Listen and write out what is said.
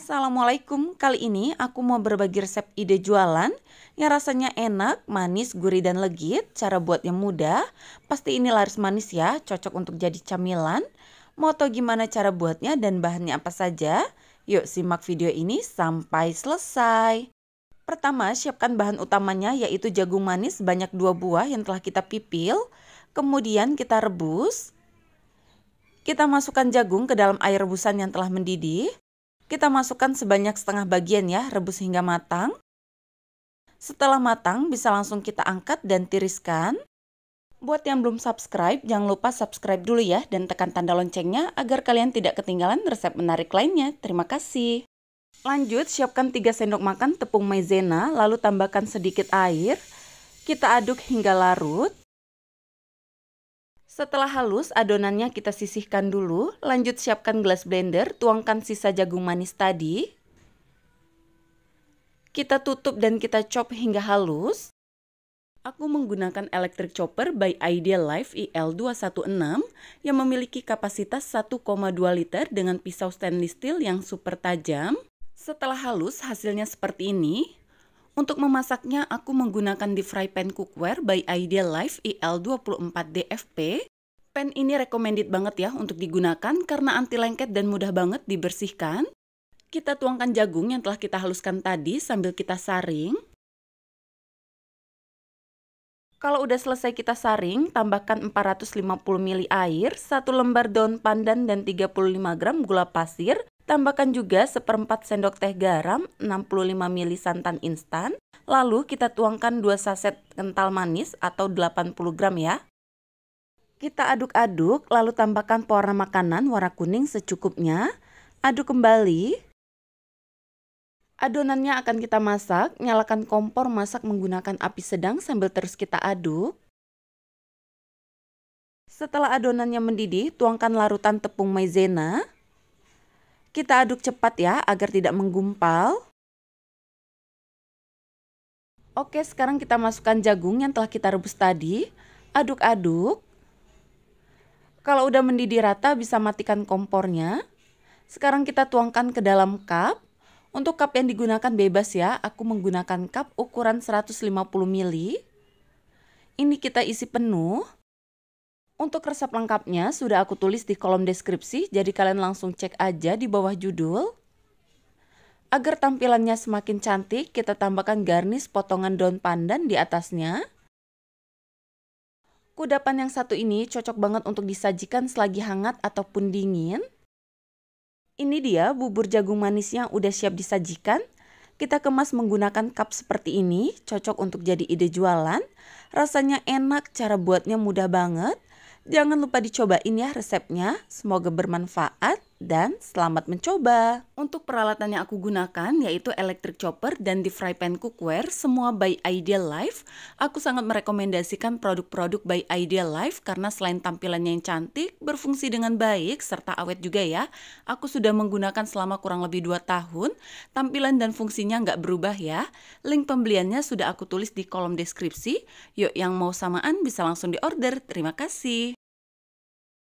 Assalamualaikum, kali ini aku mau berbagi resep ide jualan yang rasanya enak, manis, gurih dan legit, cara buatnya mudah, pasti ini laris manis ya, cocok untuk jadi camilan. Mau tau gimana cara buatnya dan bahannya apa saja? Yuk simak video ini sampai selesai. Pertama, siapkan bahan utamanya yaitu jagung manis banyak dua buah yang telah kita pipil. Kemudian kita rebus. Kita masukkan jagung ke dalam air rebusan yang telah mendidih. Kita masukkan sebanyak setengah bagian ya, rebus hingga matang. Setelah matang, bisa langsung kita angkat dan tiriskan. Buat yang belum subscribe, jangan lupa subscribe dulu ya dan tekan tanda loncengnya agar kalian tidak ketinggalan resep menarik lainnya. Terima kasih. Lanjut, siapkan 3 sendok makan tepung maizena, lalu tambahkan sedikit air. Kita aduk hingga larut. Setelah halus, adonannya kita sisihkan dulu. Lanjut siapkan gelas blender, tuangkan sisa jagung manis tadi. Kita tutup dan kita chop hingga halus. Aku menggunakan electric chopper by Ideal Life IL216 yang memiliki kapasitas 1,2 liter dengan pisau stainless steel yang super tajam. Setelah halus, hasilnya seperti ini. Untuk memasaknya, aku menggunakan deep fry pan cookware by Ideal Life IL24DFP. Pan ini recommended banget ya untuk digunakan karena anti lengket dan mudah banget dibersihkan. Kita tuangkan jagung yang telah kita haluskan tadi sambil kita saring. Kalau udah selesai kita saring, tambahkan 450 ml air, 1 lembar daun pandan dan 35 gram gula pasir, Tambahkan juga seperempat sendok teh garam, 65 ml santan instan, lalu kita tuangkan 2 saset kental manis atau 80 gram ya. Kita aduk-aduk, lalu tambahkan pewarna makanan warna kuning secukupnya. Aduk kembali. Adonannya akan kita masak, nyalakan kompor masak menggunakan api sedang sambil terus kita aduk. Setelah adonannya mendidih, tuangkan larutan tepung maizena. Kita aduk cepat ya agar tidak menggumpal. Oke, sekarang kita masukkan jagung yang telah kita rebus tadi. Aduk-aduk. Kalau udah mendidih rata bisa matikan kompornya. Sekarang kita tuangkan ke dalam cup. Untuk cup yang digunakan bebas ya, aku menggunakan cup ukuran 150 ml. Ini kita isi penuh. Untuk resep lengkapnya sudah aku tulis di kolom deskripsi, jadi kalian langsung cek aja di bawah judul. Agar tampilannya semakin cantik, kita tambahkan garnish potongan daun pandan di atasnya. Kudapan yang satu ini cocok banget untuk disajikan selagi hangat ataupun dingin. Ini dia bubur jagung manis yang udah siap disajikan. Kita kemas menggunakan cup seperti ini, cocok untuk jadi ide jualan. Rasanya enak, cara buatnya mudah banget. Jangan lupa dicobain ya resepnya, semoga bermanfaat dan selamat mencoba. Untuk peralatan yang aku gunakan yaitu electric chopper dan deep fry pan cookware semua by Ideal Life. Aku sangat merekomendasikan produk-produk by Ideal Life karena selain tampilannya yang cantik, berfungsi dengan baik serta awet juga ya. Aku sudah menggunakan selama kurang lebih 2 tahun. Tampilan dan fungsinya nggak berubah ya. Link pembeliannya sudah aku tulis di kolom deskripsi. Yuk yang mau samaan bisa langsung diorder. Terima kasih.